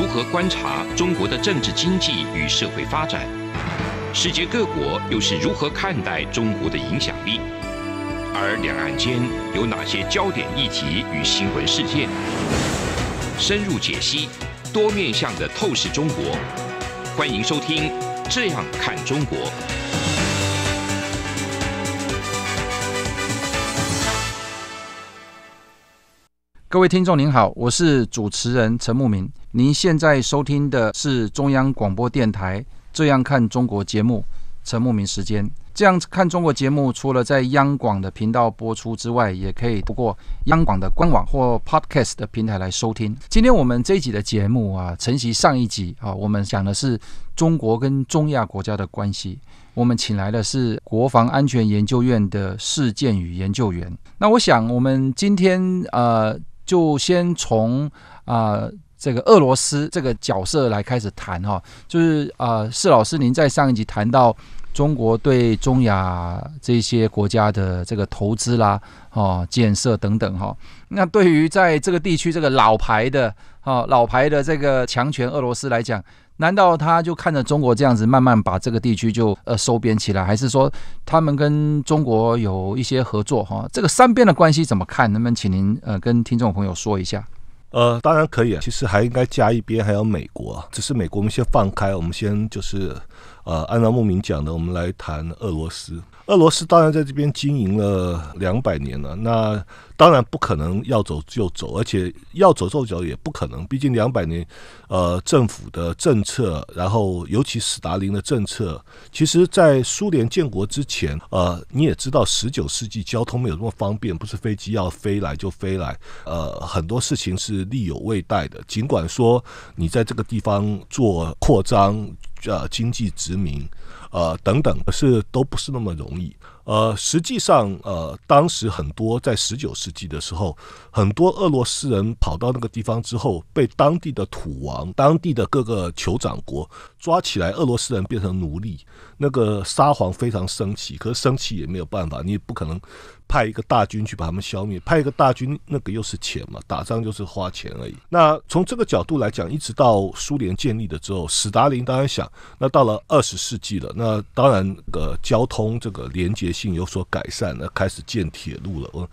如何观察中国的政治、经济与社会发展？世界各国又是如何看待中国的影响力？而两岸间有哪些焦点议题与新闻事件？深入解析多面向的透视中国。欢迎收听《这样看中国》。各位听众您好，我是主持人陈慕明。您现在收听的是中央广播电台《这样看中国》节目，陈慕明时间。这样看中国节目，除了在央广的频道播出之外，也可以通过央广的官网或 Podcast 的平台来收听。今天我们这一集的节目啊，承袭上一集啊，我们讲的是中国跟中亚国家的关系。我们请来的是国防安全研究院的事件与研究员。那我想，我们今天呃，就先从啊。这个俄罗斯这个角色来开始谈哈，就是啊，释老师您在上一集谈到中国对中亚这些国家的这个投资啦，哦，建设等等哈，那对于在这个地区这个老牌的哦，老牌的这个强权俄罗斯来讲，难道他就看着中国这样子慢慢把这个地区就呃收编起来，还是说他们跟中国有一些合作哈？这个三边的关系怎么看？能不能请您呃跟听众朋友说一下？呃，当然可以啊。其实还应该加一边，还有美国。只是美国，我们先放开。我们先就是，呃，按照牧民讲的，我们来谈俄罗斯。俄罗斯当然在这边经营了两百年了，那当然不可能要走就走，而且要走就走也不可能。毕竟两百年，呃，政府的政策，然后尤其斯大林的政策，其实，在苏联建国之前，呃，你也知道，十九世纪交通没有那么方便，不是飞机要飞来就飞来，呃，很多事情是力有未待的。尽管说你在这个地方做扩张，呃，经济殖民。呃，等等，可是都不是那么容易。呃，实际上，呃，当时很多在十九世纪的时候，很多俄罗斯人跑到那个地方之后，被当地的土王、当地的各个酋长国抓起来，俄罗斯人变成奴隶。那个沙皇非常生气，可是生气也没有办法，你也不可能。派一个大军去把他们消灭，派一个大军那个又是钱嘛，打仗就是花钱而已。那从这个角度来讲，一直到苏联建立的之后，斯大林当然想，那到了二十世纪了，那当然个交通这个连接性有所改善，那开始建铁路了。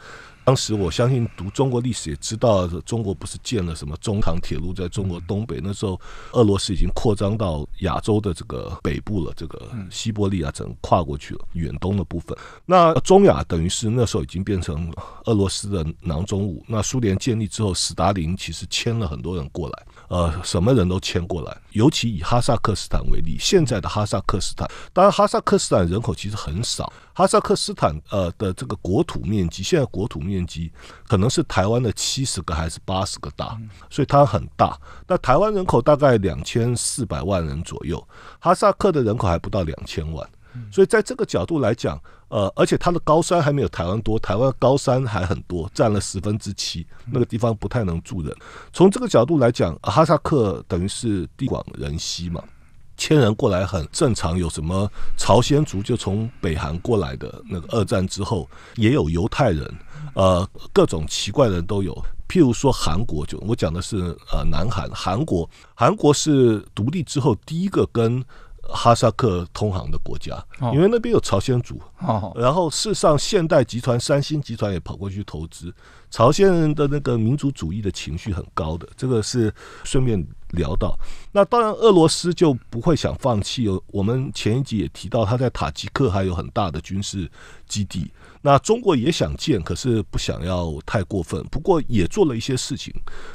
当时我相信读中国历史也知道，中国不是建了什么中唐铁路在中国东北？那时候俄罗斯已经扩张到亚洲的这个北部了，这个西伯利亚整个跨过去了，远东的部分。那中亚等于是那时候已经变成俄罗斯的囊中物。那苏联建立之后，斯大林其实签了很多人过来。呃，什么人都迁过来，尤其以哈萨克斯坦为例。现在的哈萨克斯坦，当然哈萨克斯坦人口其实很少。哈萨克斯坦呃的这个国土面积，现在国土面积可能是台湾的七十个还是八十个大，所以它很大。那台湾人口大概两千四百万人左右，哈萨克的人口还不到两千万，所以在这个角度来讲。呃，而且它的高山还没有台湾多，台湾高山还很多，占了十分之七，那个地方不太能住人。从这个角度来讲，哈萨克等于是地广人稀嘛，千人过来很正常。有什么朝鲜族就从北韩过来的，那个二战之后也有犹太人，呃，各种奇怪人都有。譬如说韩国，就我讲的是呃南韩，韩国韩国是独立之后第一个跟。哈萨克通航的国家，因为那边有朝鲜族，然后世上现代集团、三星集团也跑过去投资。朝鲜人的那个民族主义的情绪很高的，这个是顺便聊到。那当然，俄罗斯就不会想放弃。我们前一集也提到，他在塔吉克还有很大的军事基地。那中国也想建，可是不想要太过分。不过也做了一些事情，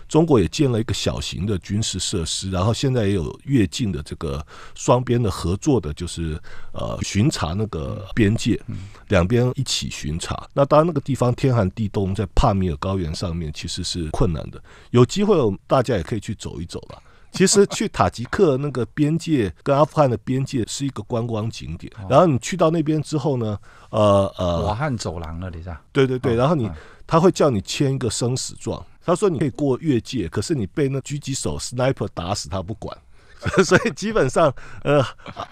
中国也建了一个小型的军事设施，然后现在也有越境的这个双边的合作的，就是呃巡查那个边界，两边一起巡查。那当然那个地方天寒地冻，在帕米尔高原上面其实是困难的。有机会大家也可以去走一走了。其实去塔吉克那个边界跟阿富汗的边界是一个观光景点，然后你去到那边之后呢，呃呃，罗汉汗走廊那里是吧？对对对，然后你他会叫你签一个生死状，他说你可以过越界，可是你被那狙击手 sniper 打死他不管。所以基本上，呃，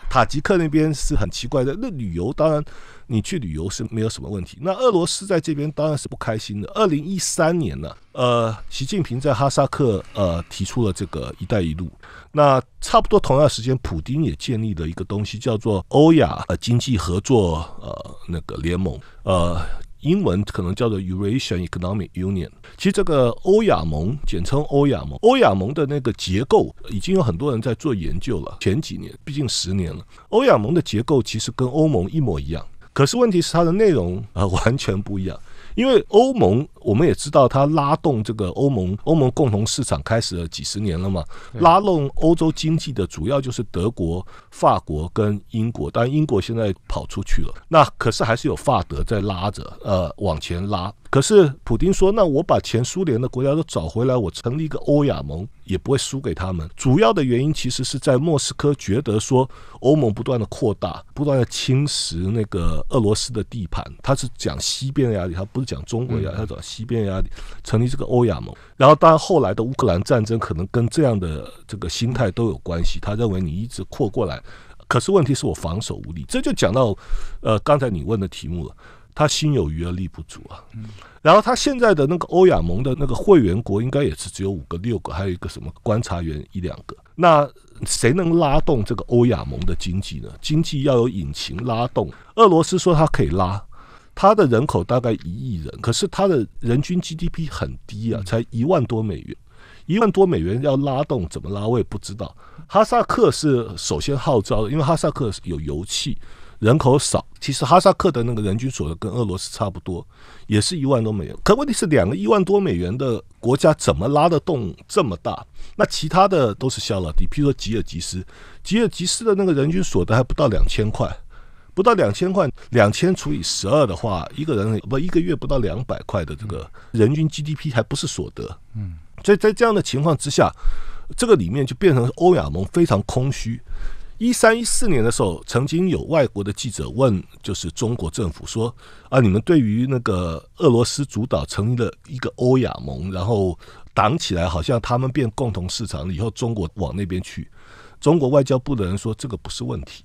塔吉克那边是很奇怪的。那旅游当然，你去旅游是没有什么问题。那俄罗斯在这边当然是不开心的。二零一三年呢，呃，习近平在哈萨克呃提出了这个“一带一路”。那差不多同样时间，普京也建立了一个东西，叫做欧亚经济合作呃那个联盟。呃。英文可能叫做 Eurasian Economic Union，其实这个欧亚盟，简称欧亚盟，欧亚盟的那个结构已经有很多人在做研究了。前几年，毕竟十年了，欧亚盟的结构其实跟欧盟一模一样，可是问题是它的内容啊完全不一样，因为欧盟。我们也知道，它拉动这个欧盟，欧盟共同市场开始了几十年了嘛。拉动欧洲经济的主要就是德国、法国跟英国，但英国现在跑出去了。那可是还是有法德在拉着，呃，往前拉。可是普京说：“那我把前苏联的国家都找回来，我成立一个欧亚盟，也不会输给他们。”主要的原因其实是在莫斯科觉得说，欧盟不断的扩大，不断的侵蚀那个俄罗斯的地盘。他是讲西边的压力，他不是讲中国压力。他西边呀，成立这个欧亚盟，然后当然后来的乌克兰战争可能跟这样的这个心态都有关系。他认为你一直扩过来，可是问题是我防守无力，这就讲到呃刚才你问的题目了，他心有余而力不足啊。嗯，然后他现在的那个欧亚盟的那个会员国应该也是只有五个六个，还有一个什么观察员一两个。那谁能拉动这个欧亚盟的经济呢？经济要有引擎拉动，俄罗斯说它可以拉。它的人口大概一亿人，可是它的人均 GDP 很低啊，才一万多美元。一万多美元要拉动怎么拉，我也不知道。哈萨克是首先号召的，因为哈萨克有油气，人口少。其实哈萨克的那个人均所得跟俄罗斯差不多，也是一万多美元。可问题是，两个一万多美元的国家怎么拉得动这么大？那其他的都是小老弟，譬如说吉尔吉斯，吉尔吉斯的那个人均所得还不到两千块。不到两千块，两千除以十二的话，一个人不一个月不到两百块的这个人均 GDP 还不是所得，嗯，所以在这样的情况之下，这个里面就变成欧亚盟非常空虚。一三一四年的时候，曾经有外国的记者问，就是中国政府说啊，你们对于那个俄罗斯主导成立了一个欧亚盟，然后挡起来，好像他们变共同市场了，以后中国往那边去，中国外交部的人说这个不是问题。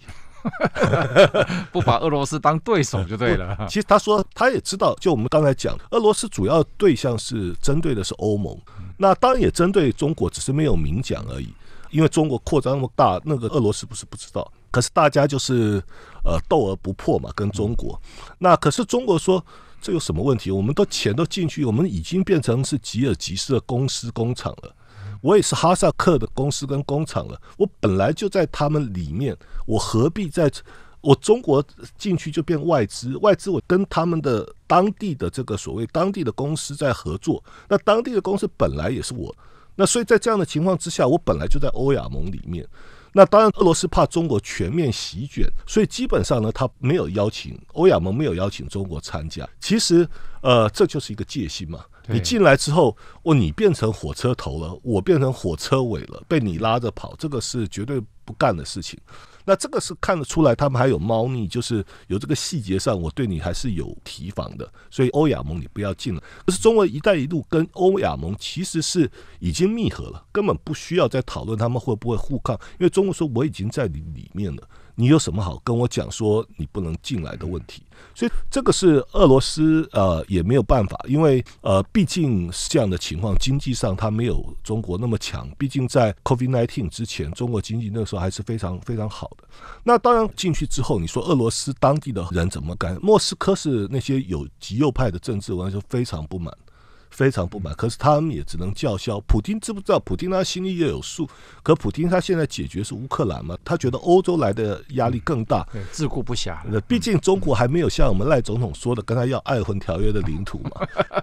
不把俄罗斯当对手 就对了。其实他说他也知道，就我们刚才讲，俄罗斯主要对象是针对的是欧盟，那当然也针对中国，只是没有明讲而已。因为中国扩张那么大，那个俄罗斯不是不知道。可是大家就是呃斗而不破嘛，跟中国。那可是中国说这有什么问题？我们都钱都进去，我们已经变成是吉尔吉斯的公司工厂了。我也是哈萨克的公司跟工厂了，我本来就在他们里面，我何必在？我中国进去就变外资，外资我跟他们的当地的这个所谓当地的公司在合作，那当地的公司本来也是我，那所以在这样的情况之下，我本来就在欧亚盟里面。那当然，俄罗斯怕中国全面席卷，所以基本上呢，他没有邀请欧亚盟，没有邀请中国参加。其实，呃，这就是一个戒心嘛。你进来之后，我你变成火车头了，我变成火车尾了，被你拉着跑，这个是绝对不干的事情。那这个是看得出来，他们还有猫腻，就是有这个细节上，我对你还是有提防的。所以欧亚盟你不要进了。可是中国“一带一路”跟欧亚盟其实是已经密合了，根本不需要再讨论他们会不会互抗，因为中国说我已经在你里面了。你有什么好跟我讲？说你不能进来的问题，所以这个是俄罗斯呃也没有办法，因为呃毕竟是这样的情况，经济上它没有中国那么强。毕竟在 COVID nineteen 之前，中国经济那时候还是非常非常好的。那当然进去之后，你说俄罗斯当地的人怎么干？莫斯科是那些有极右派的政治，完全非常不满。非常不满，可是他们也只能叫嚣。普京知不知道？普京他心里也有数。可普京他现在解决是乌克兰嘛？他觉得欧洲来的压力更大，自顾不暇。毕竟中国还没有像我们赖总统说的，跟他要《爱魂条约》的领土嘛。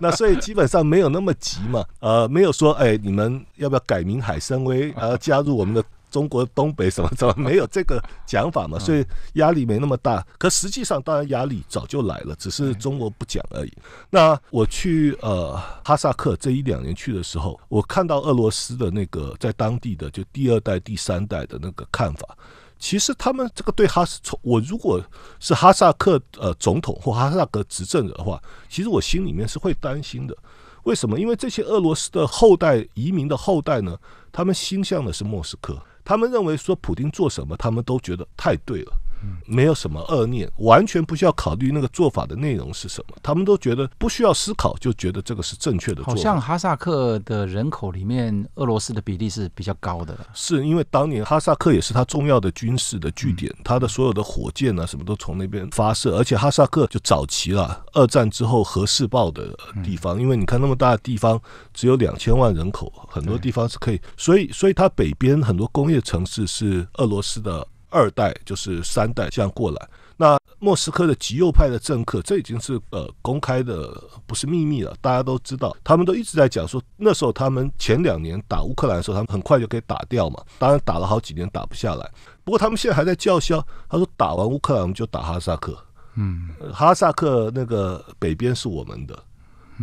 那所以基本上没有那么急嘛。呃，没有说，哎，你们要不要改名海参威，还加入我们的？中国东北什么怎么没有这个讲法嘛？所以压力没那么大。可实际上，当然压力早就来了，只是中国不讲而已。那我去呃哈萨克这一两年去的时候，我看到俄罗斯的那个在当地的就第二代、第三代的那个看法。其实他们这个对哈斯，我如果是哈萨克呃总统或哈萨克执政者的话，其实我心里面是会担心的。为什么？因为这些俄罗斯的后代移民的后代呢，他们心向的是莫斯科。他们认为说普京做什么，他们都觉得太对了。没有什么恶念，完全不需要考虑那个做法的内容是什么。他们都觉得不需要思考，就觉得这个是正确的。做好像哈萨克的人口里面，俄罗斯的比例是比较高的。是因为当年哈萨克也是它重要的军事的据点，它的所有的火箭啊什么都从那边发射，而且哈萨克就早期了。二战之后核试爆的地方，因为你看那么大的地方，只有两千万人口，很多地方是可以，所以所以它北边很多工业城市是俄罗斯的。二代就是三代这样过来。那莫斯科的极右派的政客，这已经是呃公开的，不是秘密了，大家都知道。他们都一直在讲说，那时候他们前两年打乌克兰的时候，他们很快就可以打掉嘛。当然打了好几年打不下来，不过他们现在还在叫嚣，他说打完乌克兰我们就打哈萨克。嗯，哈萨克那个北边是我们的，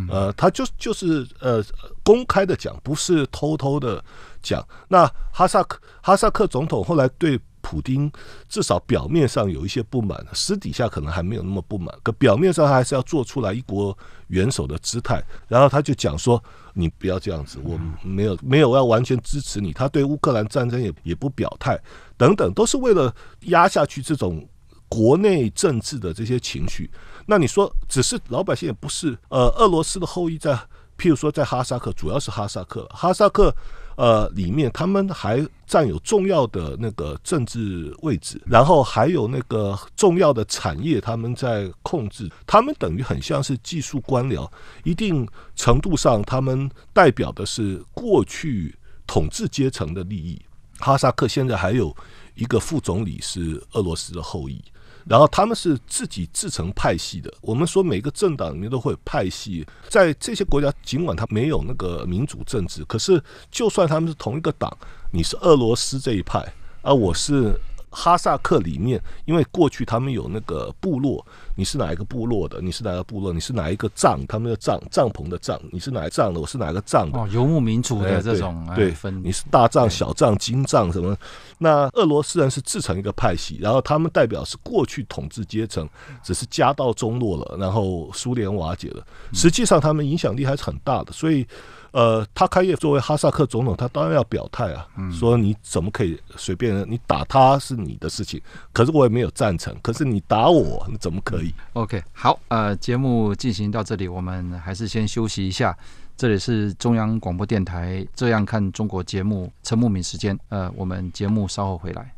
呃，他就就是呃公开的讲，不是偷偷的讲。那哈萨克哈萨克总统后来对。普丁至少表面上有一些不满，私底下可能还没有那么不满，可表面上他还是要做出来一国元首的姿态。然后他就讲说：“你不要这样子，我没有没有要完全支持你。”他对乌克兰战争也也不表态，等等，都是为了压下去这种国内政治的这些情绪。那你说，只是老百姓也不是呃，俄罗斯的后裔在，譬如说在哈萨克，主要是哈萨克，哈萨克。呃，里面他们还占有重要的那个政治位置，然后还有那个重要的产业他们在控制，他们等于很像是技术官僚，一定程度上他们代表的是过去统治阶层的利益。哈萨克现在还有一个副总理是俄罗斯的后裔。然后他们是自己自成派系的。我们说每个政党里面都会有派系，在这些国家，尽管他没有那个民主政治，可是就算他们是同一个党，你是俄罗斯这一派，而我是哈萨克里面，因为过去他们有那个部落。你是哪一个部落的？你是哪个部落？你是哪一个帐？他们的帐帐篷的帐？你是哪一帐的？我是哪个帐的？哦，游牧民族的这种对分，你是大帐、小帐、金帐什么？那俄罗斯人是自成一个派系，然后他们代表是过去统治阶层，只是家道中落了，然后苏联瓦解了，实际上他们影响力还是很大的，所以。呃，他开业作为哈萨克总统，他当然要表态啊，说你怎么可以随便？你打他是你的事情，可是我也没有赞成。可是你打我，你怎么可以？OK，好，呃，节目进行到这里，我们还是先休息一下。这里是中央广播电台《这样看中国》节目，陈慕敏时间。呃，我们节目稍后回来。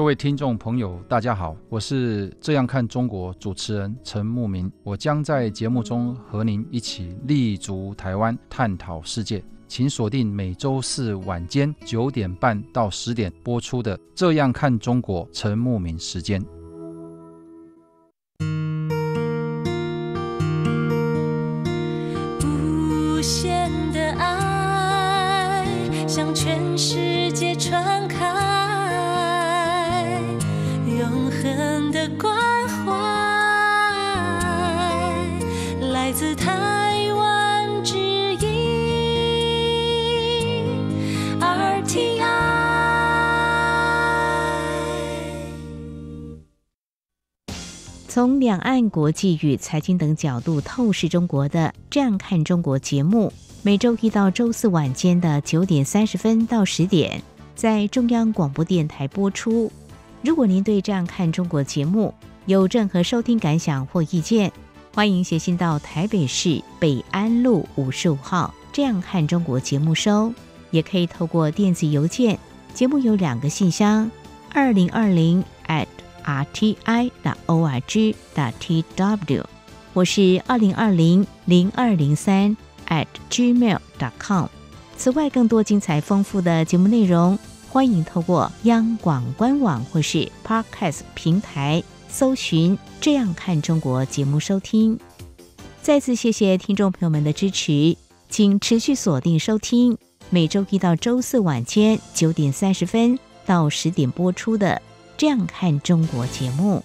各位听众朋友，大家好，我是这样看中国主持人陈慕明，我将在节目中和您一起立足台湾探讨世界，请锁定每周四晚间九点半到十点播出的《这样看中国》，陈慕明时间。两岸国际与财经等角度透视中国的《这样看中国》节目，每周一到周四晚间的九点三十分到十点，在中央广播电台播出。如果您对《这样看中国》节目有任何收听感想或意见，欢迎写信到台北市北安路五十五号《这样看中国》节目收，也可以透过电子邮件，节目有两个信箱：二零二零 at。r t i d o r g d t t w，我是二零二零零二零三 at gmail dot com。此外，更多精彩丰富的节目内容，欢迎透过央广官网或是 podcast 平台搜寻“这样看中国”节目收听。再次谢谢听众朋友们的支持，请持续锁定收听每周一到周四晚间九点三十分到十点播出的。这样看中国节目，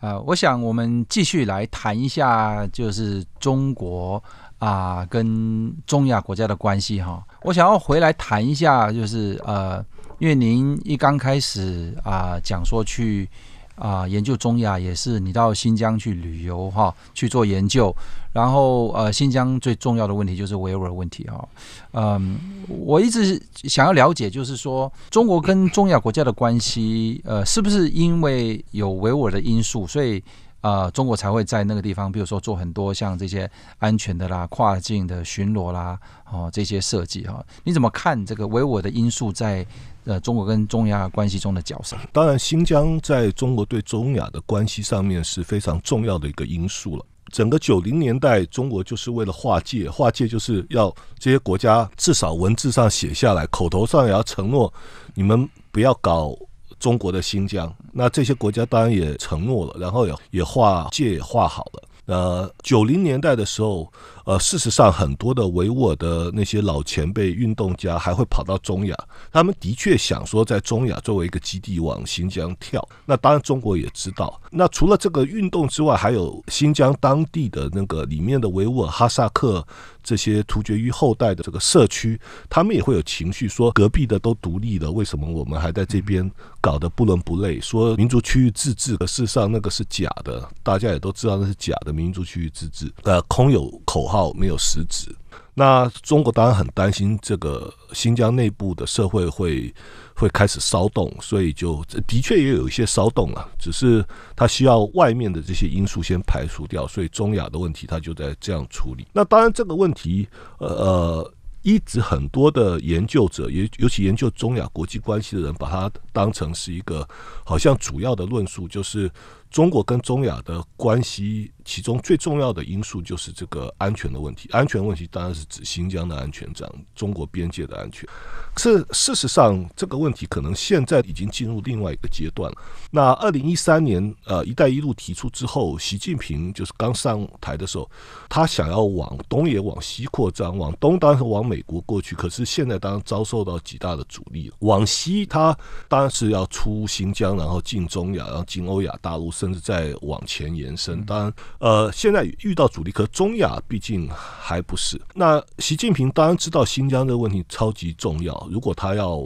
呃，我想我们继续来谈一下，就是中国啊跟中亚国家的关系哈。我想要回来谈一下，就是呃，因为您一刚开始啊讲说去。啊，研究中亚也是你到新疆去旅游哈，去做研究。然后呃，新疆最重要的问题就是维吾尔问题哈，嗯，我一直想要了解，就是说中国跟中亚国家的关系，呃，是不是因为有维吾尔的因素，所以啊，中国才会在那个地方，比如说做很多像这些安全的啦、跨境的巡逻啦，哦，这些设计哈，你怎么看这个维吾尔的因素在？呃，中国跟中亚关系中的角色，当然，新疆在中国对中亚的关系上面是非常重要的一个因素了。整个九零年代，中国就是为了划界，划界就是要这些国家至少文字上写下来，口头上也要承诺，你们不要搞中国的新疆。那这些国家当然也承诺了，然后也也划界也划好了。呃，九零年代的时候。呃，事实上，很多的维吾尔的那些老前辈运动家还会跑到中亚，他们的确想说在中亚作为一个基地往新疆跳。那当然，中国也知道。那除了这个运动之外，还有新疆当地的那个里面的维吾尔、哈萨克这些突厥于后代的这个社区，他们也会有情绪说，隔壁的都独立了，为什么我们还在这边搞得不伦不类？说民族区域自治，可事实上那个是假的，大家也都知道那是假的民族区域自治，呃，空有口。号没有实质，那中国当然很担心这个新疆内部的社会会会开始骚动，所以就的确也有一些骚动了，只是它需要外面的这些因素先排除掉，所以中亚的问题它就在这样处理。那当然这个问题，呃呃，一直很多的研究者，尤尤其研究中亚国际关系的人，把它当成是一个好像主要的论述，就是。中国跟中亚的关系，其中最重要的因素就是这个安全的问题。安全问题当然是指新疆的安全，这样中国边界的安全。是事实上这个问题可能现在已经进入另外一个阶段了。那二零一三年，呃，一带一路提出之后，习近平就是刚上台的时候，他想要往东也往西扩张，往东当然往美国过去，可是现在当然遭受到极大的阻力。往西他当然是要出新疆，然后进中亚，然后进欧亚大陆。甚至在往前延伸，当然，呃，现在遇到阻力，可中亚毕竟还不是。那习近平当然知道新疆这个问题超级重要，如果他要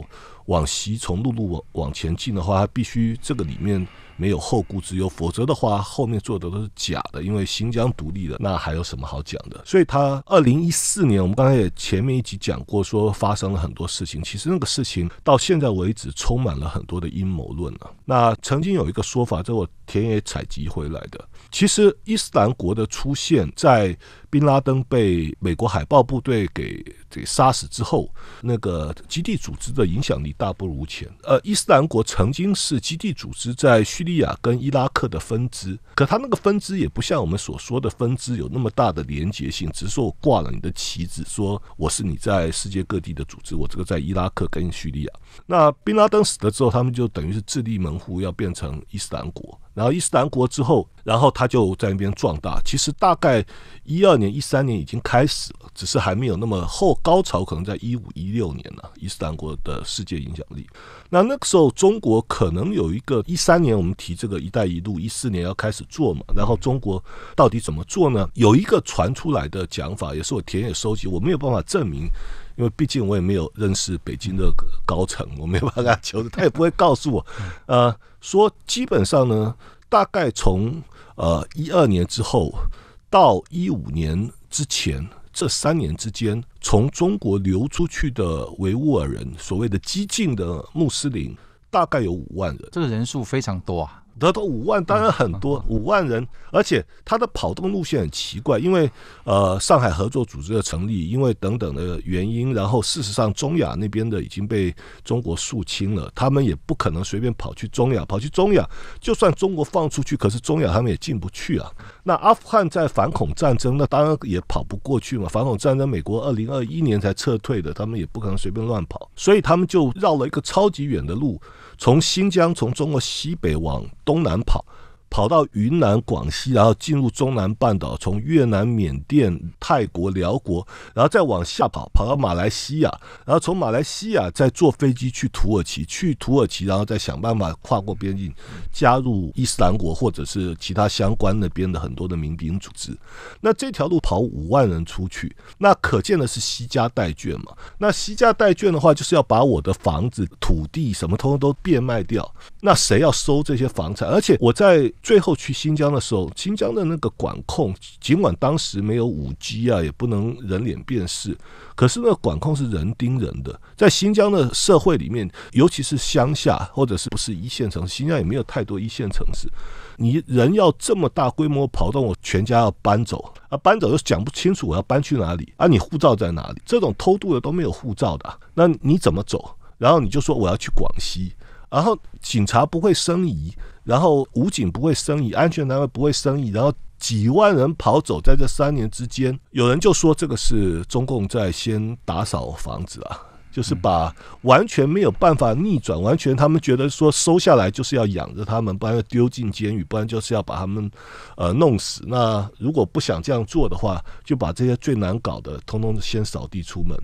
往西从陆路往前进的话，他必须这个里面。没有后顾之忧，否则的话，后面做的都是假的。因为新疆独立了，那还有什么好讲的？所以，他二零一四年，我们刚才也前面一集讲过，说发生了很多事情。其实那个事情到现在为止，充满了很多的阴谋论了。那曾经有一个说法，在我田野采集回来的，其实伊斯兰国的出现在。宾拉登被美国海豹部队给给杀死之后，那个基地组织的影响力大不如前。呃，伊斯兰国曾经是基地组织在叙利亚跟伊拉克的分支，可他那个分支也不像我们所说的分支有那么大的连结性，只是说我挂了你的旗帜，说我是你在世界各地的组织，我这个在伊拉克跟叙利亚。那宾拉登死了之后，他们就等于是自立门户，要变成伊斯兰国。然后伊斯兰国之后，然后他就在那边壮大。其实大概一二年、一三年已经开始了，只是还没有那么后高潮，可能在一五一六年呢。伊斯兰国的世界影响力，那那个时候中国可能有一个一三年，我们提这个“一带一路”，一四年要开始做嘛。然后中国到底怎么做呢？有一个传出来的讲法，也是我田野收集，我没有办法证明。因为毕竟我也没有认识北京的高层，我没有办法他求他也不会告诉我。呃，说基本上呢，大概从呃一二年之后到一五年之前这三年之间，从中国流出去的维吾尔人，所谓的激进的穆斯林，大概有五万人，这个人数非常多啊。得到五万当然很多，五万人，而且他的跑动路线很奇怪，因为呃上海合作组织的成立，因为等等的原因，然后事实上中亚那边的已经被中国肃清了，他们也不可能随便跑去中亚，跑去中亚，就算中国放出去，可是中亚他们也进不去啊。那阿富汗在反恐战争，那当然也跑不过去嘛。反恐战争美国二零二一年才撤退的，他们也不可能随便乱跑，所以他们就绕了一个超级远的路。从新疆，从中国西北往东南跑。跑到云南、广西，然后进入中南半岛，从越南、缅甸、泰国、辽国，然后再往下跑，跑到马来西亚，然后从马来西亚再坐飞机去土耳其，去土耳其，然后再想办法跨过边境，加入伊斯兰国或者是其他相关那边的很多的民兵组织。那这条路跑五万人出去，那可见的是西家代券嘛？那西家代券的话，就是要把我的房子、土地什么通通都变卖掉。那谁要收这些房产？而且我在最后去新疆的时候，新疆的那个管控，尽管当时没有五 G 啊，也不能人脸辨识，可是那管控是人盯人的。在新疆的社会里面，尤其是乡下或者是不是一线城市，新疆也没有太多一线城市。你人要这么大规模跑动，我全家要搬走啊，搬走又讲不清楚我要搬去哪里啊？你护照在哪里？这种偷渡的都没有护照的，那你怎么走？然后你就说我要去广西。然后警察不会生疑，然后武警不会生疑，安全单位不会生疑，然后几万人跑走，在这三年之间，有人就说这个是中共在先打扫房子啊。就是把完全没有办法逆转，完全他们觉得说收下来就是要养着他们，不然丢进监狱，不然就是要把他们呃弄死。那如果不想这样做的话，就把这些最难搞的通通先扫地出门。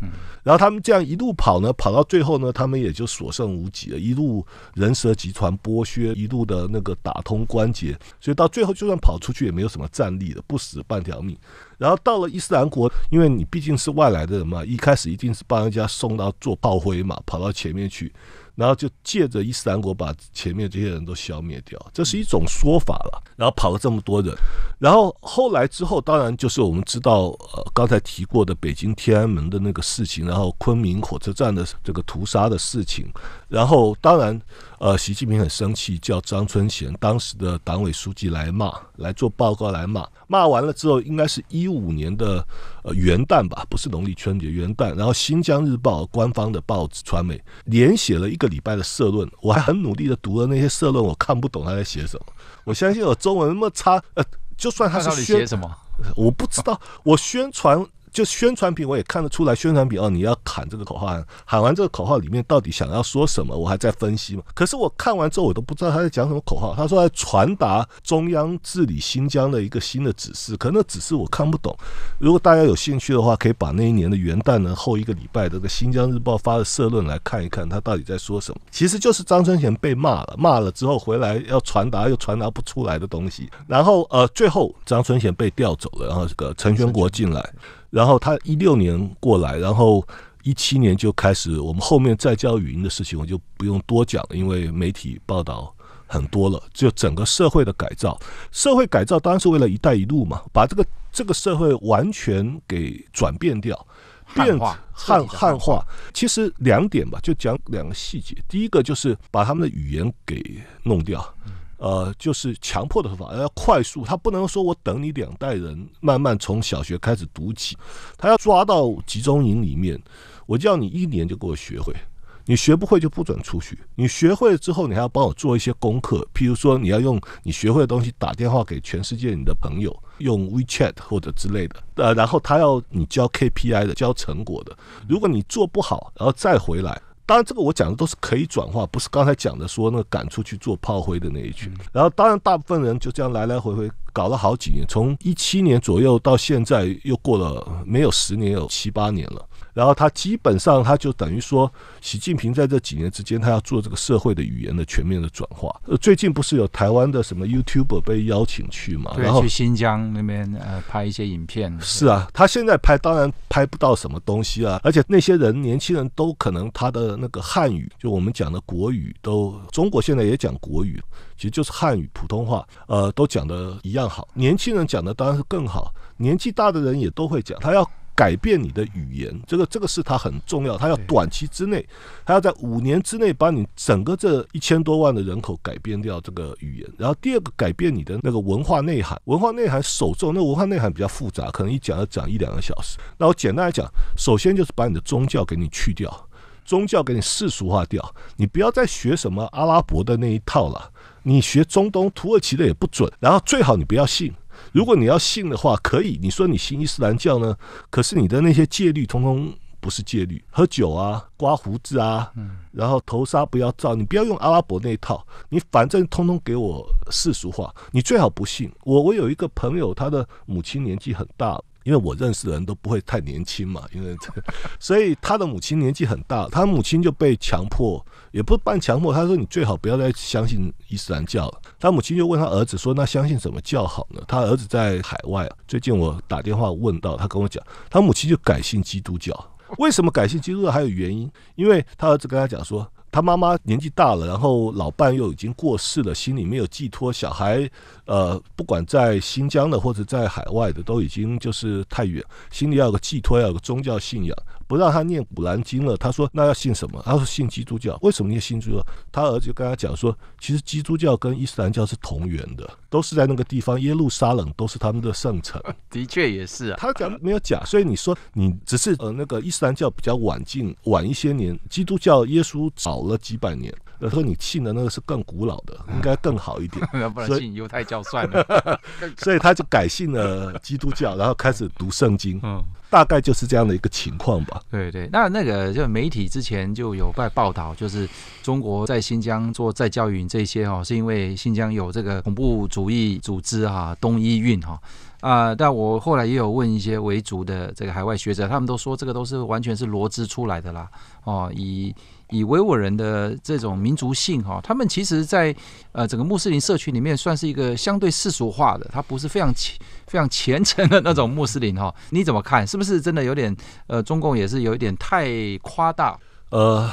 然后他们这样一路跑呢，跑到最后呢，他们也就所剩无几了。一路人蛇集团剥削，一路的那个打通关节，所以到最后就算跑出去也没有什么战力了，不死半条命。然后到了伊斯兰国，因为你毕竟是外来的人嘛，一开始一定是帮人家送到做炮灰嘛，跑到前面去，然后就借着伊斯兰国把前面这些人都消灭掉，这是一种说法了。然后跑了这么多人，然后后来之后，当然就是我们知道，呃，刚才提过的北京天安门的那个事情，然后昆明火车站的这个屠杀的事情，然后当然。呃，习近平很生气，叫张春贤当时的党委书记来骂，来做报告来骂。骂完了之后，应该是一五年的呃元旦吧，不是农历春节元旦。然后《新疆日报》官方的报纸传媒连写了一个礼拜的社论，我还很努力的读了那些社论，我看不懂他在写什么。我相信我中文那么差，呃，就算他是你写什么？我不知道，我宣传。就宣传品我也看得出来，宣传品哦，你要喊这个口号，喊完这个口号里面到底想要说什么，我还在分析嘛。可是我看完之后，我都不知道他在讲什么口号。他说传达中央治理新疆的一个新的指示，可那指示我看不懂。如果大家有兴趣的话，可以把那一年的元旦呢后一个礼拜，这个新疆日报发的社论来看一看，他到底在说什么。其实就是张春贤被骂了，骂了之后回来要传达，又传达不出来的东西。然后呃，最后张春贤被调走了，然后这个陈全国进来。然后他一六年过来，然后一七年就开始我们后面再教语音的事情，我就不用多讲，因为媒体报道很多了。就整个社会的改造，社会改造当然是为了一带一路嘛，把这个这个社会完全给转变掉，汉化汉汉化。其实两点吧，就讲两个细节。第一个就是把他们的语言给弄掉。呃，就是强迫的方法，要快速。他不能说我等你两代人慢慢从小学开始读起，他要抓到集中营里面。我叫你一年就给我学会，你学不会就不准出去。你学会了之后，你还要帮我做一些功课，譬如说你要用你学会的东西打电话给全世界你的朋友，用 WeChat 或者之类的。呃，然后他要你交 KPI 的，交成果的。如果你做不好，然后再回来。当然，这个我讲的都是可以转化，不是刚才讲的说那个赶出去做炮灰的那一群。然后，当然大部分人就这样来来回回搞了好几年，从一七年左右到现在又过了没有十年，有七八年了。然后他基本上他就等于说，习近平在这几年之间，他要做这个社会的语言的全面的转化。呃，最近不是有台湾的什么 YouTuber 被邀请去嘛？然后去新疆那边呃拍一些影片。是啊，他现在拍当然拍不到什么东西啊，而且那些人年轻人都可能他的那个汉语，就我们讲的国语，都中国现在也讲国语，其实就是汉语普通话，呃，都讲的一样好。年轻人讲的当然是更好，年纪大的人也都会讲。他要。改变你的语言，这个这个是它很重要，它要短期之内，它要在五年之内把你整个这一千多万的人口改变掉这个语言。然后第二个，改变你的那个文化内涵，文化内涵首重，那文化内涵比较复杂，可能一讲要讲一两个小时。那我简单来讲，首先就是把你的宗教给你去掉，宗教给你世俗化掉，你不要再学什么阿拉伯的那一套了，你学中东土耳其的也不准，然后最好你不要信。如果你要信的话，可以。你说你信伊斯兰教呢，可是你的那些戒律通通不是戒律，喝酒啊，刮胡子啊，然后头纱不要照，你不要用阿拉伯那套，你反正通通给我世俗化。你最好不信。我我有一个朋友，他的母亲年纪很大。因为我认识的人都不会太年轻嘛，因为这，所以他的母亲年纪很大，他母亲就被强迫，也不是半强迫，他说你最好不要再相信伊斯兰教了。他母亲就问他儿子说：“那相信什么教好呢？”他儿子在海外，最近我打电话问到，他跟我讲，他母亲就改信基督教。为什么改信基督教？还有原因，因为他儿子跟他讲说。他妈妈年纪大了，然后老伴又已经过世了，心里没有寄托。小孩，呃，不管在新疆的或者在海外的，都已经就是太远，心里要有个寄托，要有个宗教信仰。不让他念《古兰经》了，他说：“那要信什么？”他说：“信基督教。”为什么信基督教？他儿子就跟他讲说：“其实基督教跟伊斯兰教是同源的，都是在那个地方耶路撒冷，都是他们的圣城。”的确也是啊。他讲没有假，所以你说你只是呃那个伊斯兰教比较晚进，晚一些年，基督教耶稣早了几百年。他说你信的那个是更古老的，应该更好一点，所以信犹太教算了。所以他就改信了基督教，然后开始读圣经。嗯。大概就是这样的一个情况吧。对对，那那个就媒体之前就有在报道，就是中国在新疆做再教育这些哈，是因为新疆有这个恐怖主义组织哈，东伊运哈啊。但我后来也有问一些维族的这个海外学者，他们都说这个都是完全是罗织出来的啦，哦以。以维吾尔人的这种民族性哈，他们其实，在呃整个穆斯林社区里面，算是一个相对世俗化的，他不是非常虔、非常虔诚的那种穆斯林哈。你怎么看？是不是真的有点呃，中共也是有一点太夸大？呃，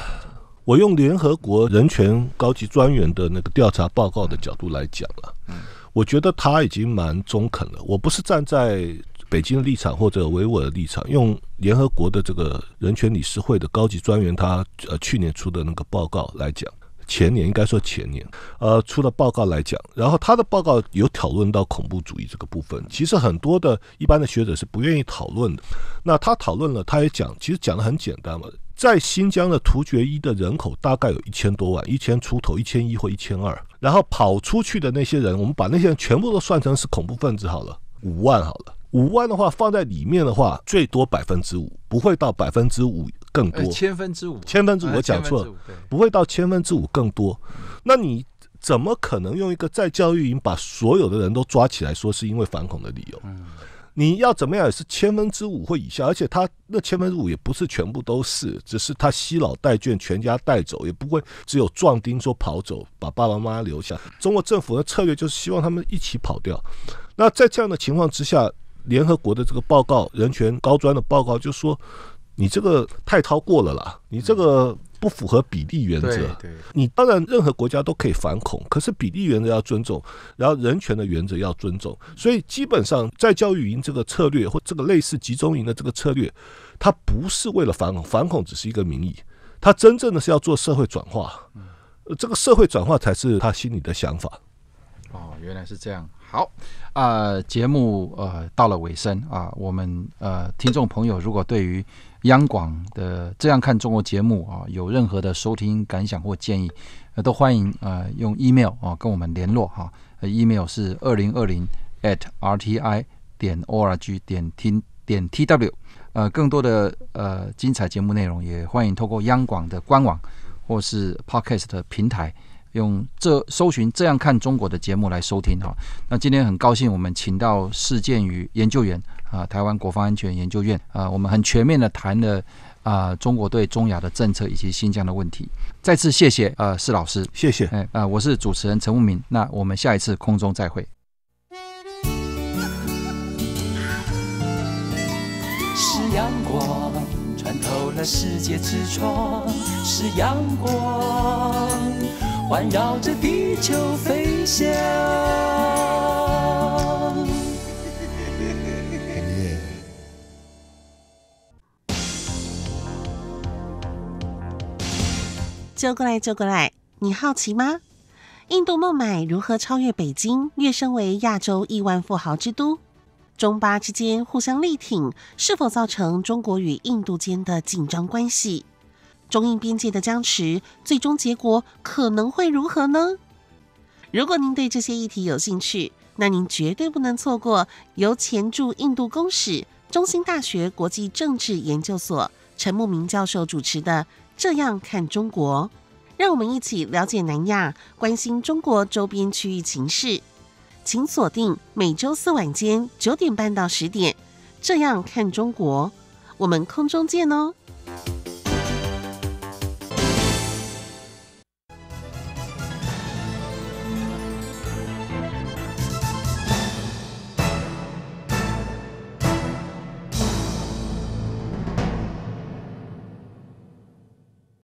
我用联合国人权高级专员的那个调查报告的角度来讲了，嗯，我觉得他已经蛮中肯了。我不是站在。北京的立场或者维吾尔的立场，用联合国的这个人权理事会的高级专员他呃去年出的那个报告来讲，前年应该说前年呃出了报告来讲，然后他的报告有讨论到恐怖主义这个部分，其实很多的一般的学者是不愿意讨论的。那他讨论了，他也讲，其实讲的很简单嘛，在新疆的突厥一的人口大概有一千多万，一千出头，一千一或一千二，然后跑出去的那些人，我们把那些人全部都算成是恐怖分子好了，五万好了。五万的话放在里面的话，最多百分之五，不会到百分之五更多，千分之五，千分之五，我讲错了，不会到千分之五更多。那你怎么可能用一个在教育营把所有的人都抓起来，说是因为反恐的理由？嗯，你要怎么样也是千分之五或以下，而且他那千分之五也不是全部都是，只是他吸老带眷，全家带走，也不会只有壮丁说跑走，把爸爸妈妈留下。中国政府的策略就是希望他们一起跑掉。那在这样的情况之下。联合国的这个报告，人权高专的报告就说，你这个太超过了啦，你这个不符合比例原则。你当然任何国家都可以反恐，可是比例原则要尊重，然后人权的原则要尊重。所以基本上，在教育营这个策略或这个类似集中营的这个策略，它不是为了反恐，反恐只是一个名义，它真正的是要做社会转化。这个社会转化才是他心里的想法。哦，原来是这样。好，呃，节目呃到了尾声啊，我们呃听众朋友如果对于央广的这样看中国节目啊有任何的收听感想或建议，呃，都欢迎呃用 email 啊跟我们联络哈，email 是二零二零 at rti 点 org 点听点 tw，呃，更多的呃精彩节目内容也欢迎透过央广的官网或是 podcast 的平台。用这搜寻这样看中国的节目来收听哈。那今天很高兴我们请到事件与研究员啊，台湾国防安全研究院啊，我们很全面的谈了啊，中国对中亚的政策以及新疆的问题。再次谢谢啊，施老师，谢谢。哎啊，我是主持人陈务明，那我们下一次空中再会。是阳光穿透了世界之窗，是阳光。环绕着地球飞翔。救过来！救过来！你好奇吗？印度孟买如何超越北京，跃升为亚洲亿万富豪之都？中巴之间互相力挺，是否造成中国与印度间的紧张关系？中印边界的僵持，最终结果可能会如何呢？如果您对这些议题有兴趣，那您绝对不能错过由前驻印度公使、中心大学国际政治研究所陈木明教授主持的《这样看中国》，让我们一起了解南亚，关心中国周边区域情势。请锁定每周四晚间九点半到十点，《这样看中国》，我们空中见哦。